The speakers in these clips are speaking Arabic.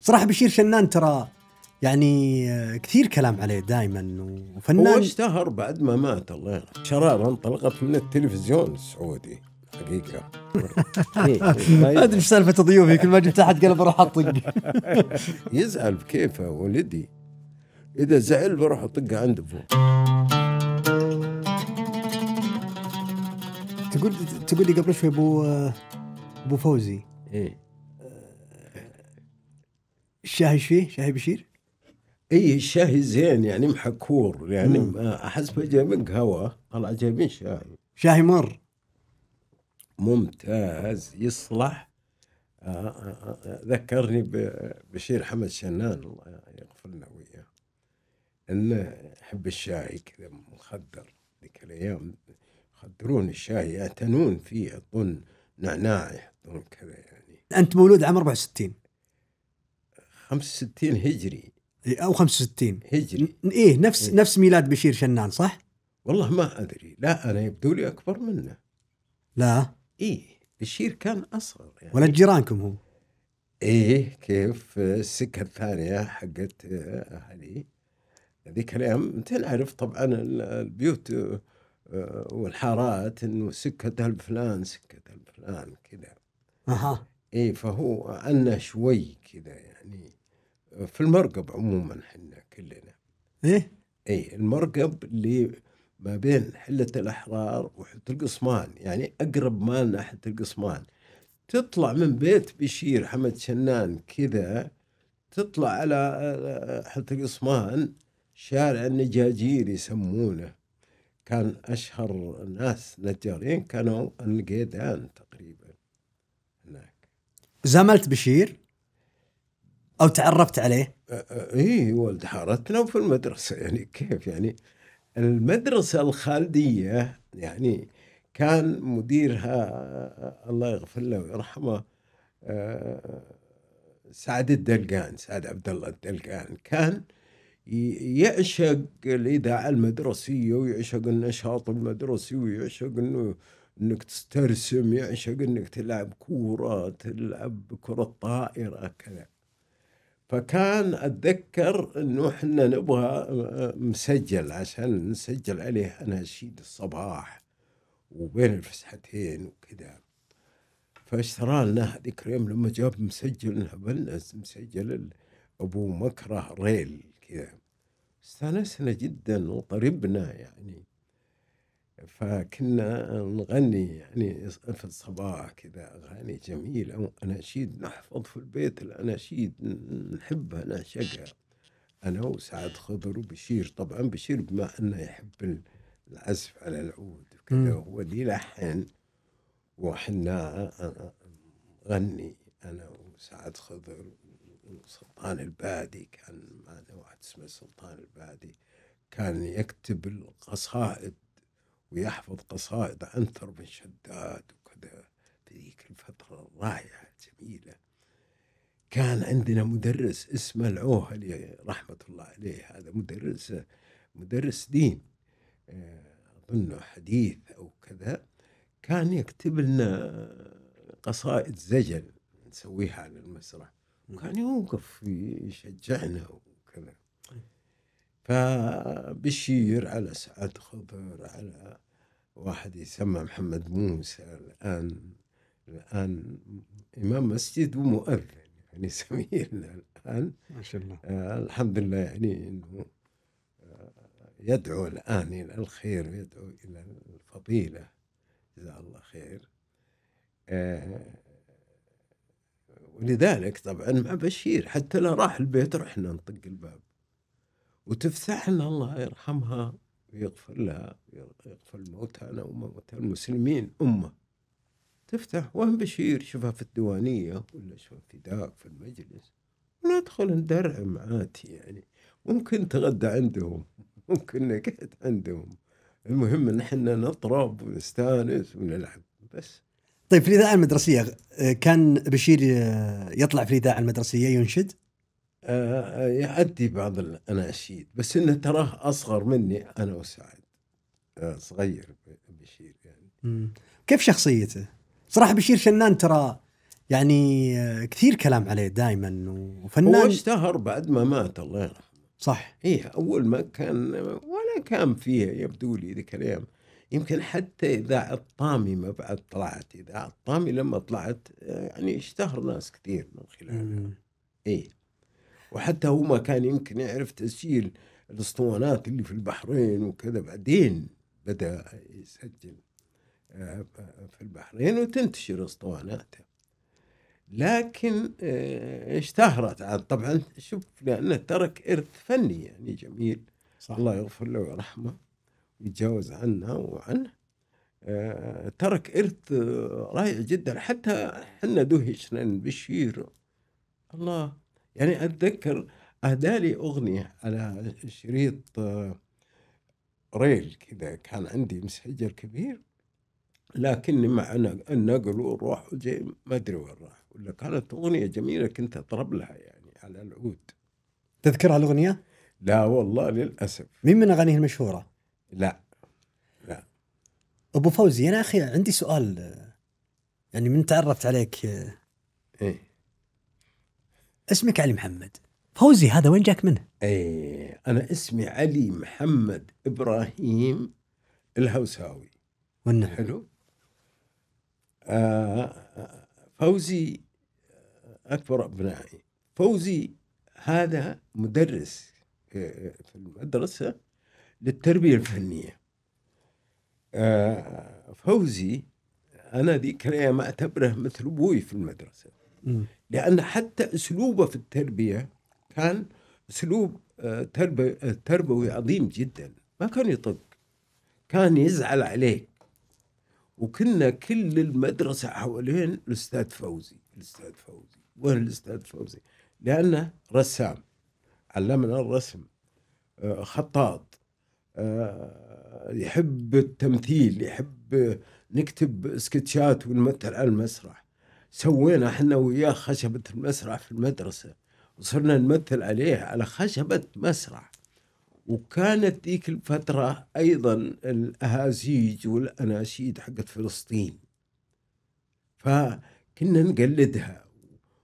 صراحه بشير شنان ترى يعني آه، كثير كلام عليه دائما وفنان هو اشتهر بعد ما مات الله يرحمه شراره انطلقت من التلفزيون السعودي حقيقه ما ادري ايش سالفه ضيوفي كل ما جبت احد قلب اروح اطق يزعل بكيفه ولدي اذا زعل بروح اطق عند ابوه تقول تقول لي قبل شوي ابو آه، ابو فوزي ايه الشاهي فيه شاهي بشير اي الشاهي زين يعني محكور يعني حسب جايبين قهوه طلع جايبين شاهي شاهي مر ممتاز يصلح آه، آه، آه، ذكرني بشير حمد شنان الله يغفر لنا وياه انه يحب الشاي كذا مخدر ذيك الايام يخدرون الشاي يعتنون فيه يحطون نعناع يحطون كذا يعني انت مولود عام 64 65 هجري او 65 هجري ايه نفس إيه؟ نفس ميلاد بشير شنان صح؟ والله ما ادري لا انا يبدو لي اكبر منه لا ايه بشير كان اصغر يعني ولد جيرانكم هو ايه كيف السكه الثانيه حقت اهلي ذيك الايام تعرف طبعا البيوت آه، والحارات انه سكه فلان سكه فلان كذا اها ايه فهو عنا شوي كذا يعني في المرقب عموما احنا كلنا ايه اي المرقب اللي ما بين حلة الأحرار وحدة القصمان يعني أقرب مالنا ناحيه القصمان تطلع من بيت بشير حمد شنان كذا تطلع على حدة آه، القصمان شارع النجاجير يسمونه كان أشهر ناس نجارين كانوا القيدان تقريبا هناك زملت بشير؟ او تعرفت عليه؟ أه، أه، اي ولد حارتنا وفي المدرسه يعني كيف يعني المدرسه الخالديه يعني كان مديرها أه، الله يغفر له ويرحمه سعد الدلقان سعد عبد الله الدلقان كان يعشق الاذاعه المدرسيه ويعشق النشاط المدرسي ويعشق انه انك تسترسم يعشق انك تلعب كوره تلعب كره طائره كذا فكان اتذكر انه احنا نبغى آه، مسجل عشان نسجل عليه اناشيد الصباح وبين الفسحتين وكذا فاشترى لنا هذيك اليوم لما جاب مسجل بلنس مسجل ابو مكره ريل كذا استانسنا جدا وطربنا يعني فكنا نغني يعني في الصباح كذا أغاني جميلة وأناشيد نحفظ في البيت الأناشيد نحبها نعشقها أنا وسعد خضر وبشير طبعا بشير بما أنه يحب العزف على العود وكذا هو اللي يلحن وحنا نغني أنا وسعد خضر وسلطان البادي كان معنا واحد اسمه سلطان البادي كان يكتب القصائد ويحفظ قصائد عنتر بن شداد وكذا ذيك الفترة الرائعة الجميلة كان عندنا مدرس اسمه العوهلي رحمة الله عليه هذا مدرس مدرس دين آه، أظنه حديث أو كذا كان يكتب لنا قصائد زجل نسويها على المسرح وكان يوقف يشجعنا وكذا فبشير على سعد خضر على واحد يسمى محمد موسى الآن الآن إمام مسجد ومؤذن يعني سمينا الآن ما شاء الله آه الحمد لله يعني أنه آه، يدعو الآن إلى الخير ويدعو إلى الفضيلة جزاه الله خير آه ولذلك طبعا مع بشير حتى لو راح البيت رحنا نطق الباب وتفتح لنا الله يرحمها ويغفر لها ويغفر موتانا وموتى المسلمين أمة تفتح وهم بشير شوفها في الديوانية ولا شوف في ذاك في المجلس وندخل ندرع معاتي يعني ممكن تغدى عندهم ممكن نقعد عندهم المهم ان احنا نطرب ونستانس ونلعب بس طيب في الاذاعه المدرسيه آه، كان بشير آه، يطلع في الاذاعه المدرسيه ينشد؟ يؤدي بعض الأناشيد بس إنه تراه أصغر مني أنا وسعد آه، صغير بشير يعني كيف شخصيته؟ صراحة بشير شنان ترى يعني آه، كثير كلام عليه دائما وفنان هو اشتهر بعد ما مات الله يرحمه صح اي اول ما كان ولا كان فيه يبدو لي ذيك الايام يمكن حتى اذاعه الطامي ما بعد طلعت اذاعه الطامي لما طلعت آه، يعني اشتهر ناس كثير من خلالها اي وحتى هو ما كان يمكن يعرف تسجيل الاسطوانات اللي في البحرين وكذا بعدين بدا يسجل آه، في البحرين وتنتشر اسطواناته لكن اشتهرت آه، عاد طبعا شوف لانه ترك ارث فني يعني جميل صح. الله يغفر له ويرحمه ويتجاوز عنا وعنه آه، ترك ارث رائع جدا حتى احنا دهشنا بالشير الله يعني أتذكر أهدى لي أغنية على شريط آه، ريل كذا كان عندي مسحجر كبير لكني مع النقل وروح وجاي ما أدري وين راح ولا كانت أغنية جميلة كنت أطرب لها يعني على العود تذكر الأغنية؟ لا والله للأسف مين من أغانيه المشهورة؟ لا لا أبو فوزي أنا أخي عندي سؤال آه، يعني من تعرفت عليك آه، إيه اسمك علي محمد فوزي هذا وين جاك منه؟ ايه انا اسمي علي محمد ابراهيم الهوساوي والنعم حلو آه فوزي اكبر ابنائي فوزي هذا مدرس آه، في المدرسه للتربيه الفنيه آه فوزي انا ذيك الايام اعتبره مثل ابوي في المدرسه لأن حتى أسلوبه في التربية كان أسلوب آه، آه، تربوي عظيم جدا ما كان يطق كان يزعل عليك وكنا كل المدرسة حوالين الأستاذ فوزي الأستاذ فوزي وين الأستاذ فوزي لأنه رسام علمنا الرسم آه، خطاط يحب التمثيل يحب نكتب سكتشات ونمثل على المسرح سوينا احنا وياه خشبة المسرح في المدرسة وصرنا نمثل عليه على خشبة مسرح وكانت ذيك الفترة أيضا الأهازيج والأناشيد حقت فلسطين فكنا نقلدها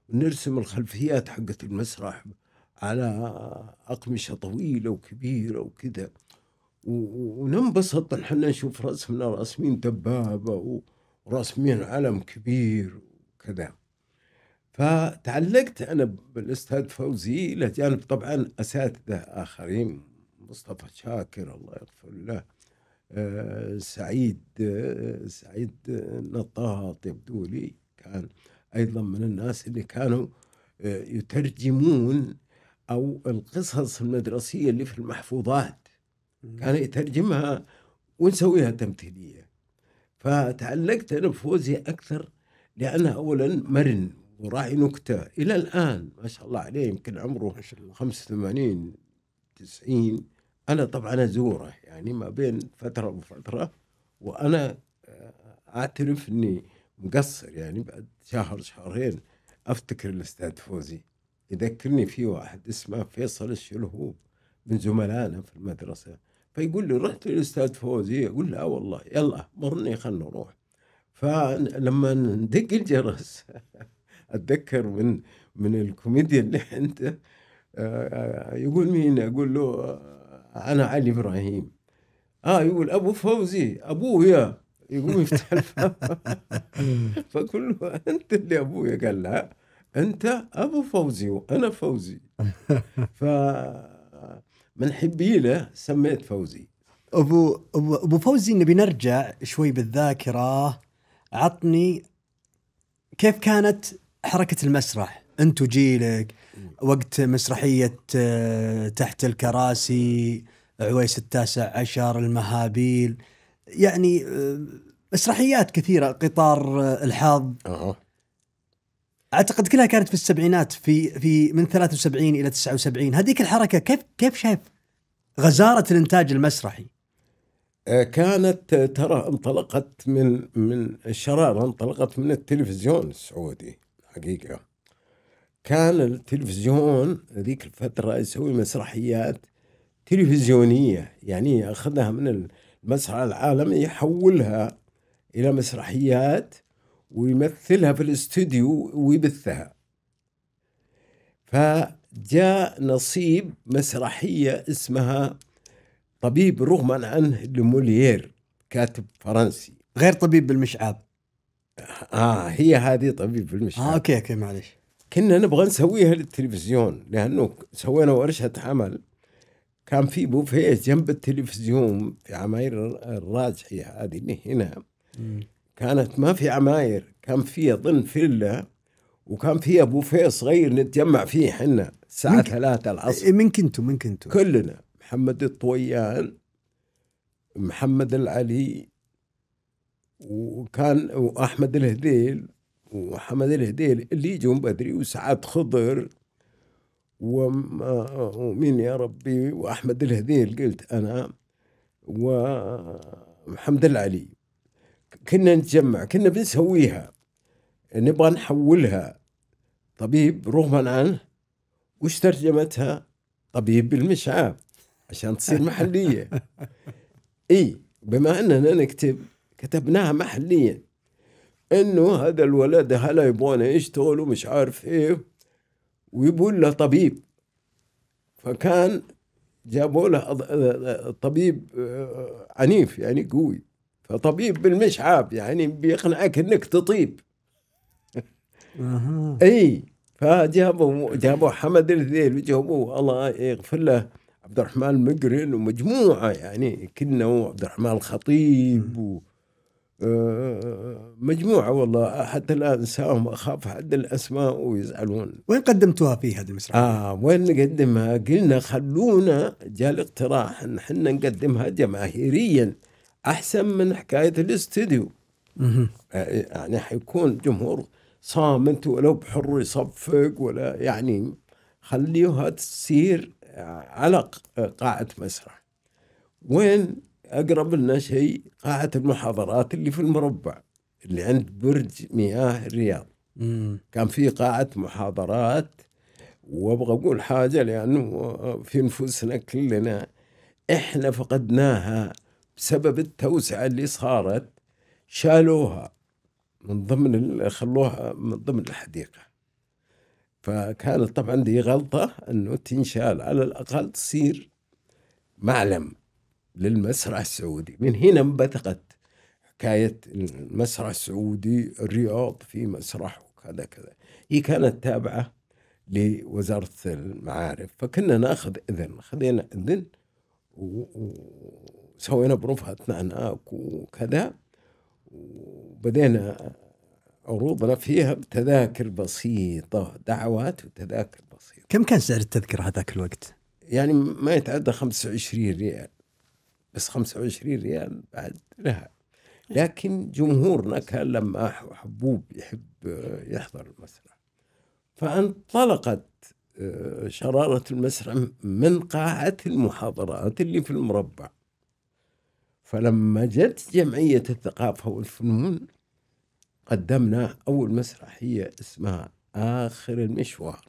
ونرسم الخلفيات حقت المسرح على أقمشة طويلة وكبيرة وكذا وننبسط نحن نشوف رسمنا راسمين دبابة وراسمين علم كبير كذا فتعلقت انا بالاستاذ فوزي الى جانب طبعا اساتذه اخرين مصطفى شاكر الله يغفر له آه، سعيد آه، سعيد نطاط يبدو لي كان ايضا من الناس اللي كانوا آه، يترجمون او القصص المدرسيه اللي في المحفوظات كان يترجمها ونسويها تمثيليه فتعلقت انا بفوزي اكثر لانه نعم. أولا مرن وراعي نكتة إلى الآن ما شاء الله عليه يمكن عمره 85 90 أنا طبعا أزوره يعني ما بين فترة وفترة وأنا آه، أعترف أني مقصر يعني بعد شهر شهرين أفتكر الأستاذ فوزي يذكرني في واحد اسمه فيصل الشلهوب من زملائنا في المدرسة فيقول لي رحت للأستاذ فوزي أقول له آه والله يلا مرني خلنا نروح فلما ندق الجرس اتذكر من من الكوميديا اللي عنده آه، يقول مين اقول له آه، انا علي ابراهيم اه يقول ابو فوزي ابويا يقوم يفتح الباب فكل انت اللي ابويا قال لا انت ابو فوزي وانا فوزي ف من حبي له سميت فوزي ابو ابو فوزي نبي نرجع شوي بالذاكره عطني كيف كانت حركه المسرح انت وجيلك وقت مسرحيه آه، تحت الكراسي عويس التاسع عشر المهابيل يعني آه، مسرحيات كثيره قطار آه، الحظ اعتقد كلها كانت في السبعينات في في من 73 الى 79 هذيك الحركه كيف كيف شايف غزاره الانتاج المسرحي آه، كانت آه، ترى انطلقت من من الشرارة انطلقت من التلفزيون السعودي حقيقة كان التلفزيون ذيك الفترة يسوي مسرحيات تلفزيونية يعني أخذها من المسرح العالمي يحولها إلى مسرحيات ويمثلها في الاستوديو ويبثها فجاء نصيب مسرحية اسمها طبيب رغما عنه لموليير كاتب فرنسي غير طبيب بالمشعاب اه هي هذه طبيب بالمشعب اه اوكي اوكي معلش كنا نبغى نسويها للتلفزيون لانه سوينا ورشه عمل كان في بوفيه جنب التلفزيون في عماير الراجحي هذه اللي هنا م. كانت ما في عماير كان في اظن فيلا وكان في بوفيه صغير نتجمع فيه احنا الساعه 3 العصر إيه، من كنتم من كنتم كلنا محمد الطويان محمد العلي وكان واحمد الهديل وحمد الهديل اللي يجون بدري وسعد خضر ومين يا ربي واحمد الهديل قلت انا ومحمد العلي كنا نتجمع كنا بنسويها نبغى نحولها طبيب رغما عنه وش ترجمتها طبيب بالمشعاب عشان تصير محليه اي بما اننا نكتب كتبناها محليا انه هذا الولد هلا يبغون يشتغل ومش عارف ايه ويبون له طبيب فكان جابوا له طبيب آه، عنيف يعني قوي فطبيب بالمشعب يعني بيقنعك انك تطيب اي فجابوا جابوا حمد الذيل وجابوه الله يغفر له عبد الرحمن مقرن ومجموعه يعني كنا وعبد الرحمن الخطيب و آه، مجموعة والله حتى لا أنساهم أخاف حد الأسماء ويزعلون وين قدمتوها في هذه المسرحية؟ آه وين نقدمها؟ قلنا خلونا جاء الاقتراح أن احنا نقدمها جماهيريا أحسن من حكاية الاستديو آه، يعني حيكون جمهور صامت ولو بحر يصفق ولا يعني خليها تصير على قاعة مسرح وين أقرب لنا شيء قاعة المحاضرات اللي في المربع اللي عند برج مياه الرياض مم. كان في قاعة محاضرات وابغى اقول حاجه لانه في نفوسنا كلنا احنا فقدناها بسبب التوسعه اللي صارت شالوها من ضمن خلوها من ضمن الحديقه فكانت طبعا دي غلطة أنه تنشال على الأقل تصير معلم للمسرح السعودي من هنا انبثقت حكاية المسرح السعودي الرياض في مسرح وكذا كذا هي كانت تابعة لوزارة المعارف فكنا ناخذ إذن خذينا إذن وسوينا بروفاتنا هناك وكذا وبدينا عروضنا فيها تذاكر بسيطة دعوات وتذاكر بسيطة كم كان سعر التذكرة هذاك الوقت؟ يعني ما يتعدى 25 ريال بس 25 ريال بعد لها لكن جمهورنا كان لماح وحبوب يحب يحضر المسرح فانطلقت آه، شرارة المسرح من قاعة المحاضرات اللي في المربع فلما جت جمعية الثقافة والفنون قدمنا أول مسرحية اسمها آخر المشوار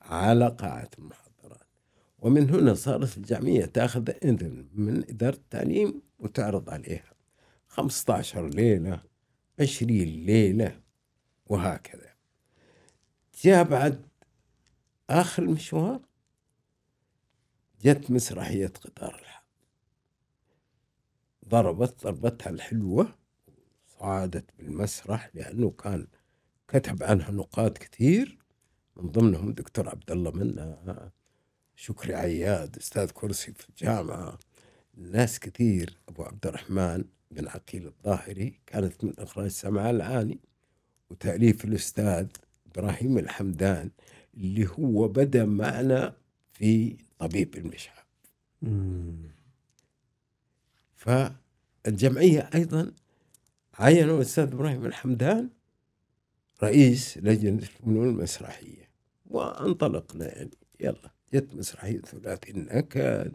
على قاعة المحاضرات ومن هنا صارت الجمعية تأخذ إذن من إدارة التعليم وتعرض عليها 15 ليلة 20 ليلة وهكذا جاء بعد آخر المشوار جت مسرحية قطار الحب ضربت ضربتها الحلوة صعدت بالمسرح لأنه كان كتب عنها نقاد كثير من ضمنهم دكتور عبد الله منا شكري عياد أستاذ كرسي في الجامعة ناس كثير أبو عبد الرحمن بن عقيل الظاهري كانت من إخراج سمع العاني وتأليف الأستاذ إبراهيم الحمدان اللي هو بدأ معنا في طبيب المشعب فالجمعية أيضا عينوا الأستاذ إبراهيم الحمدان رئيس لجنة الفنون المسرحية وانطلقنا يعني يلا جت مسرحية ثلاثي النكد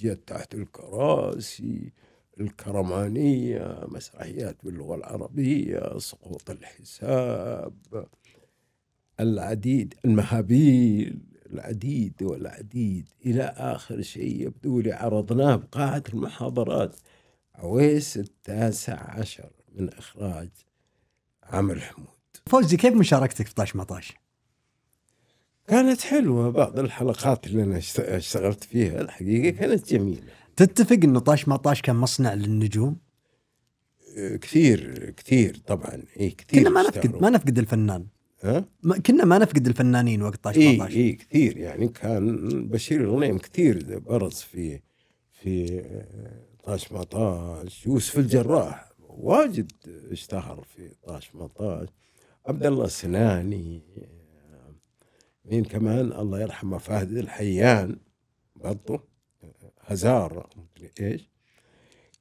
جت تحت الكراسي الكرمانية مسرحيات باللغة العربية سقوط الحساب العديد المهابيل العديد والعديد إلى آخر شيء يبدو لي عرضناه بقاعة المحاضرات عويس التاسع عشر من اخراج عمرو الحمود فوزي كيف مشاركتك في طاش مطاش؟ كانت حلوة بعض الحلقات اللي أنا اشتغلت فيها الحقيقة كانت جميلة تتفق أن طاش مطاش كان مصنع للنجوم؟ آه، كثير كثير طبعا اي كثير كنا ما نفقد ما نفقد الفنان ها؟ ما كنا ما نفقد الفنانين وقت طاش مطاش اي كثير يعني كان بشير الغنيم كثير برز في في آه، طاش مطاش يوسف الجراح واجد اشتهر في طاش مطاش عبد الله السناني مين كمان الله يرحمه فهد الحيان برضه هزارة مدري ايش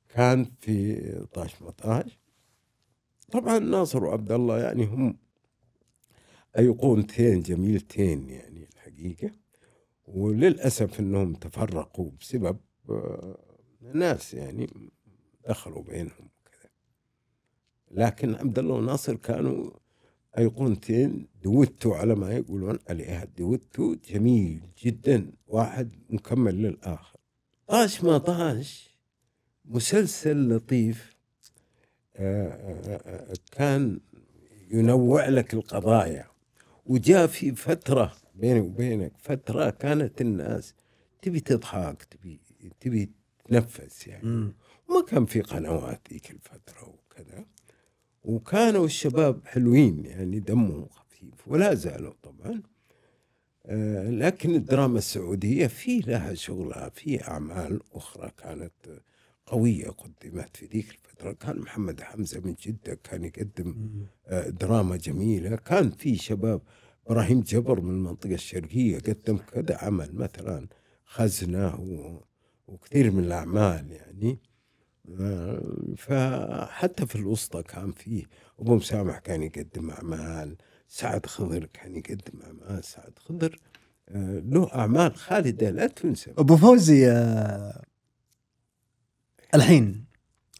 كان في طاش مطاش طبعا ناصر وعبد الله يعني هم ايقونتين جميلتين يعني الحقيقه وللاسف انهم تفرقوا بسبب آه، ناس يعني دخلوا بينهم لكن عبد الله وناصر كانوا ايقونتين دوتو على ما يقولون عليها دوتو جميل جدا واحد مكمل للاخر طاش ما طاش مسلسل لطيف آه، آه، آه، كان ينوع لك القضايا وجاء في فترة بيني وبينك فترة كانت الناس تبي تضحك تبي تبي تنفس يعني ما كان في قنوات ذيك الفترة وكذا وكانوا الشباب حلوين يعني دمهم خفيف ولا زالوا طبعا آه، لكن الدراما السعودية في لها شغلها في أعمال أخرى كانت قوية قدمت في ذيك الفترة كان محمد حمزة من جدة كان يقدم آه، دراما جميلة كان في شباب إبراهيم جبر من المنطقة الشرقية قدم كذا عمل مثلا خزنة وكثير من الأعمال يعني فحتى في الوسطى كان فيه أبو مسامح كان يقدم أعمال سعد خضر كان يقدم أعمال سعد خضر آه، له أعمال خالدة لا تنسى أبو فوزي الحين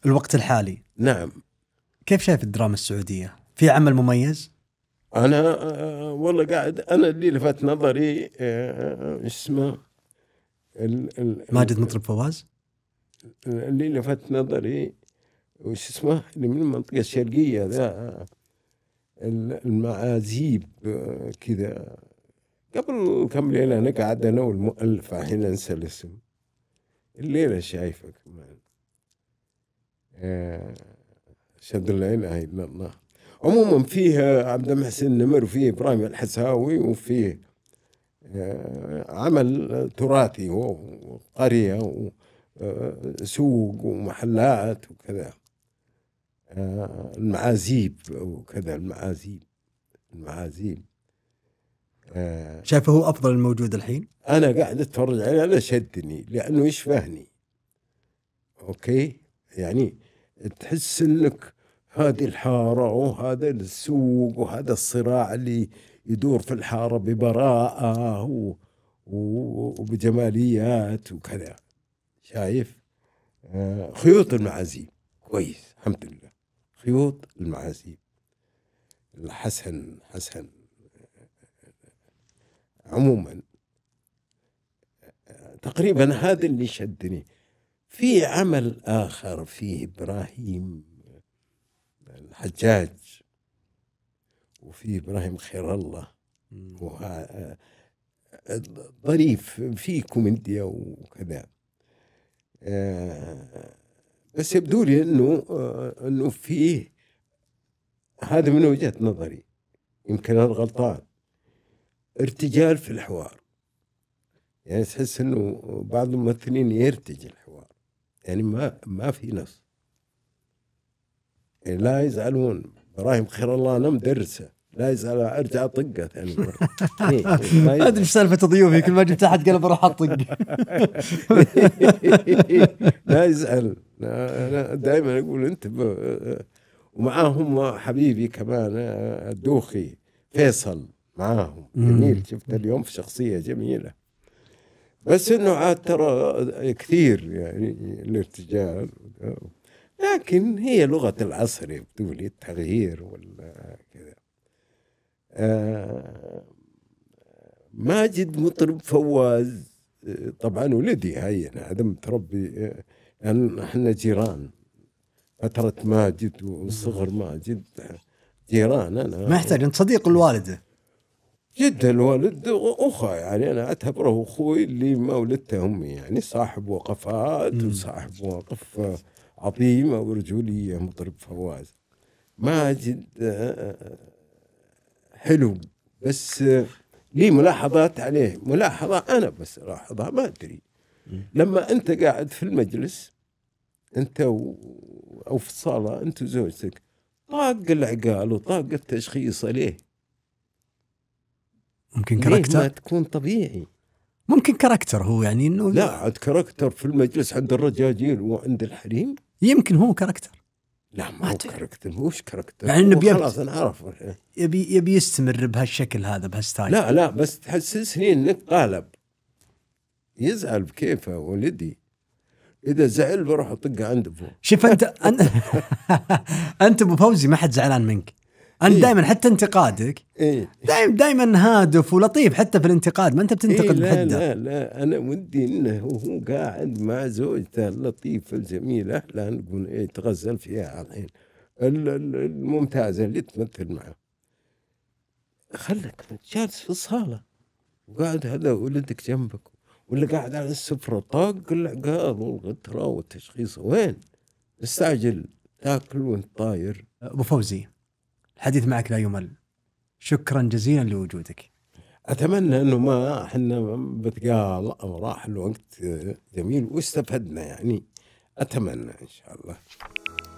الوقت الحالي نعم كيف شايف الدراما السعودية؟ في عمل مميز؟ أنا آه، والله قاعد أنا اللي لفت نظري آه، اسمه ماجد مطرب فواز؟ اللي لفت نظري وش اسمه اللي من المنطقة الشرقية ذا المعازيب كذا قبل كم ليلة نقعد أنا والمؤلف الحين أنسى الاسم الليلة شايفك كمان شد آه، لا إله إلا الله عموما فيه عبد المحسن نمر وفيه إبراهيم الحساوي وفيه آه، عمل تراثي وقرية آه، سوق ومحلات وكذا آه، المعازيب وكذا المعازيب المعازيب آه، شايفه هو افضل الموجود الحين؟ انا قاعد اتفرج عليه انا شدني لانه يشبهني اوكي يعني تحس انك هذه الحاره وهذا السوق وهذا الصراع اللي يدور في الحاره ببراءه وبجماليات وكذا شايف آه، خيوط المعازيب كويس الحمد لله خيوط المعازيب الحسن حسن آه، عموما آه، تقريبا هذا اللي شدني في عمل آخر فيه إبراهيم الحجاج وفي إبراهيم خير الله ظريف في كوميديا وكذا آه، بس يبدو لي انه آه، انه فيه هذا من وجهه نظري يمكن انا غلطان ارتجال في الحوار يعني تحس انه بعض الممثلين يرتج الحوار يعني ما ما في نص يعني لا يزعلون ابراهيم خير الله انا مدرسه لا يسأل ارجع طقه ثاني ما ادري ايش سالفه ضيوفي كل ما جبت احد قال بروح اطق لا يزعل انا دائما اقول انت ومعاهم حبيبي كمان الدوخي فيصل معاهم جميل شفت اليوم في شخصيه جميله بس انه عاد ترى كثير يعني الارتجال لكن هي لغه العصر يبدو لي التغيير ولا كذا آه، ماجد مطرب فواز آه، طبعا ولدي هاي انا هذا متربي يعني احنا جيران فترة ماجد وصغر ماجد جيران انا ما يحتاج انت صديق الوالدة جدا الوالد اخا يعني انا اعتبره اخوي اللي ما ولدته امي يعني صاحب وقفات وصاحب مواقف عظيمه ورجوليه مطرب فواز ماجد حلو بس لي ملاحظات عليه ملاحظة أنا بس ألاحظها ما أدري لما أنت قاعد في المجلس أنت و... أو في الصالة أنت وزوجتك طاق العقال وطاق التشخيص عليه ممكن كاركتر ما تكون طبيعي ممكن كاركتر هو يعني انه لا عاد كاركتر في المجلس عند الرجاجيل وعند الحريم يمكن هو كاركتر لا ما هو كاركتر مش كاركتر مع انه خلاص انا اعرف يبي يبي يستمر بهالشكل هذا بهالستايل لا لا بس تحسسني انك قالب يزعل بكيفه ولدي اذا زعل بروح اطقه عند ابوه شوف انت انت ابو فوزي ما حد زعلان منك انت إيه؟ دائما حتى انتقادك إيه؟ دائما دائما هادف ولطيف حتى في الانتقاد ما انت بتنتقد إيه لا بحده لا لا انا ودي انه هو قاعد مع زوجته اللطيفه الجميله لا نقول يتغزل إيه، فيها الحين الممتازه اللي تمثل معه خلك جالس في الصاله وقاعد هذا ولدك جنبك ولا قاعد على السفره طاق العقال والغتره والتشخيص وين؟ استعجل تاكل وانت طاير ابو فوزي الحديث معك لا يمل شكرا جزيلا لوجودك اتمنى انه ما احنا بتقال او راح الوقت جميل واستفدنا يعني اتمنى ان شاء الله